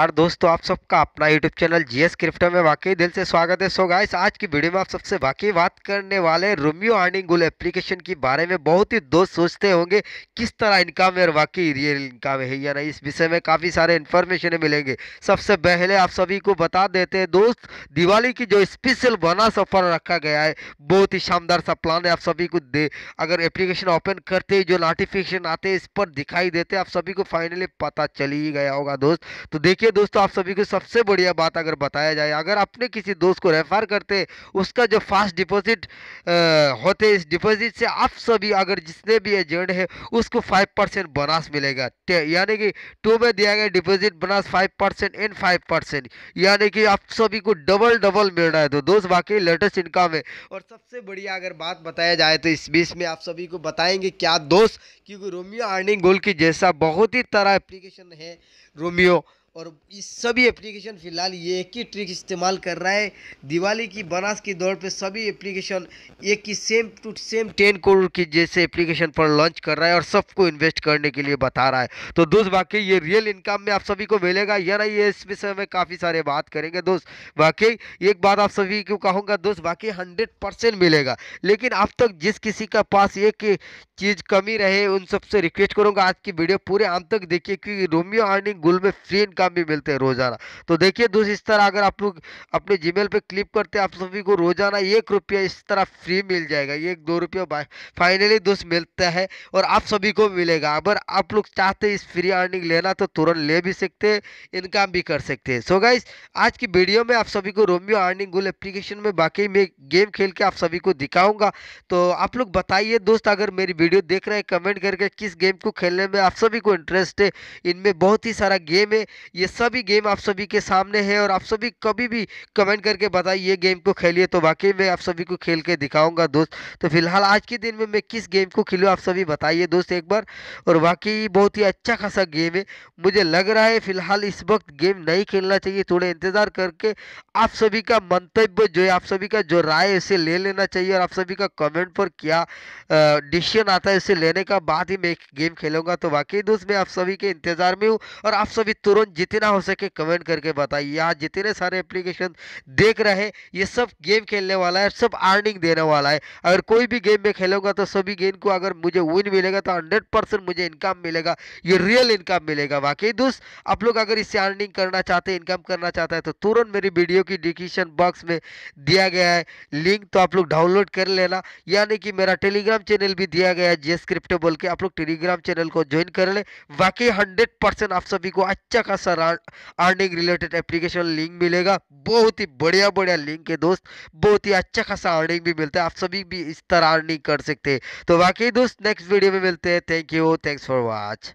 और दोस्तों आप सबका अपना YouTube channel G S crypto में वाकई दिल से स्वागत है सो गाइस आज की वीडियो में आप सबसे वाकई बात करने वाले रोमियो अर्निंग गुल एप्लीकेशन के बारे में बहुत ही दोस्त सोचते होंगे किस तरह इनकम है और वाकई रियल इनकम है या नहीं इस विषय में काफ़ी सारे इन्फॉर्मेशन मिलेंगे सबसे पहले आप सभी को बता देते हैं दोस्त दिवाली की जो स्पेशल बोनस ऑफर रखा गया है बहुत ही शानदार सा प्लान है आप सभी को दे अगर एप्लीकेशन ओपन करते ही जो नोटिफिकेशन आते हैं इस पर दिखाई देते आप सभी को फाइनली पता चल ही गया होगा दोस्त तो देखिए देखिए दोस्तों आप सभी को सबसे बढ़िया बात अगर बताया जाए अगर अपने किसी दोस्त को रेफर करते उसका जो फास्ट डिपॉजिट होते इस डिपॉजिट से आप सभी अगर जितने भी एजेंट है उसको फाइव परसेंट बोनस मिलेगा यानी कि टू में दिया गया deposit bonus five percent and five percent यानी कि आप सभी को डबल डबल मिल रहा है तो दोस्त बाकी लेटेस्ट इनकम है और सबसे बढ़िया अगर बात बताया जाए तो इस बीच में आप सभी को बताएंगे क्या दोस्त क्योंकि रोमियो अर्निंग गोल की जैसा बहुत ही तरह एप्लीकेशन है रोमियो और इस सभी एप्लीकेशन फ़िलहाल ये एक ही ट्रिक इस्तेमाल कर रहा है दिवाली की बनास की दौड़ पे सभी एप्लीकेशन एक ही same to same ten crore की जैसे एप्लीकेशन पर लॉन्च कर रहा है और सबको इन्वेस्ट करने के लिए बता रहा है तो दोस्त बाकी ये रियल इनकम में आप सभी को मिलेगा या नहीं ये इस विषय में काफ़ी सारे बात करेंगे दोस्त वाकई एक बात आप सभी को कहूँगा दोस्त बाकी हंड्रेड मिलेगा लेकिन अब तक जिस किसी का पास एक चीज़ कमी रहे उन सबसे रिक्वेस्ट करूँगा आज की वीडियो पूरे आम तक देखिए क्योंकि रोमियो अर्निंग गुल में फ्री इनकम भी मिलते हैं रोजाना तो देखिए दोस्त इस तरह अगर आप लोग अपने जीमेल पे क्लिक करते हैं आप सभी को रोजाना एक रुपया इस तरह फ्री मिल जाएगा एक दो रुपया फाइनली दोस्त मिलता है और आप सभी को मिलेगा अगर आप लोग चाहते इस फ्री अर्निंग लेना तो तुरंत ले भी सकते हैं इनकम भी कर सकते हैं सो so गाइज आज की वीडियो में आप सभी को रोमियो अर्निंग गोल एप्लीकेशन में बाकी मैं गेम खेल के आप सभी को दिखाऊंगा तो आप लोग बताइए दोस्त अगर मेरी वीडियो देख रहे हैं कमेंट करके किस गेम को खेलने में आप सभी को इंटरेस्ट है इनमें बहुत ही सारा गेम है ये सभी गेम आप सभी के सामने है और आप सभी कभी भी कमेंट करके बताइए ये गेम को खेलिए तो बाकी मैं आप सभी को खेल के दिखाऊंगा दोस्त तो फिलहाल आज के दिन में मैं किस गेम को खेलूँ आप सभी बताइए दोस्त एक बार और वाकई बहुत ही अच्छा खासा गेम है मुझे लग रहा है फिलहाल इस वक्त गेम नहीं खेलना चाहिए थोड़े इंतज़ार करके आप सभी का मंतव्य जो है आप सभी का जो राय है उसे ले लेना चाहिए और आप सभी का कमेंट पर क्या डिसीजन आता है उसे लेने का बाद ही मैं गेम खेलूँगा तो वाकई दोस्त मैं आप सभी के इंतज़ार में हूँ और आप सभी तुरंत जितना हो सके कमेंट करके बताइए आज जितने सारे एप्लीकेशन देख रहे हैं ये सब गेम खेलने वाला है सब अर्निंग देने वाला है अगर कोई भी गेम में खेलूंगा तो सभी गेम को अगर मुझे विन मिलेगा तो हंड्रेड परसेंट मुझे इनकम मिलेगा ये रियल इनकम मिलेगा वाकई दोस्त आप लोग अगर इससे अर्निंग करना चाहते हैं इनकम करना चाहता है तो तुरंत मेरी वीडियो की डिस्क्रिप्शन बॉक्स में दिया गया है लिंक तो आप लोग डाउनलोड कर लेना यानी कि मेरा टेलीग्राम चैनल भी दिया गया है जेस क्रिप्टो बोल के आप लोग टेलीग्राम चैनल को ज्वाइन कर ले बाकी हंड्रेड आप सभी को अच्छा खासा सा अर्निंग रिलेटेड एप्लीकेशन लिंक मिलेगा बहुत ही बढ़िया बढ़िया लिंक है दोस्त बहुत ही अच्छा खासा अर्निंग भी मिलता है आप सभी भी इस तरह अर्निंग कर सकते हैं तो बाकी दोस्त नेक्स्ट वीडियो में मिलते हैं thank you thanks for watch